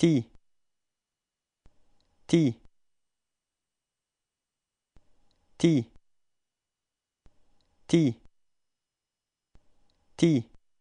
T T T T T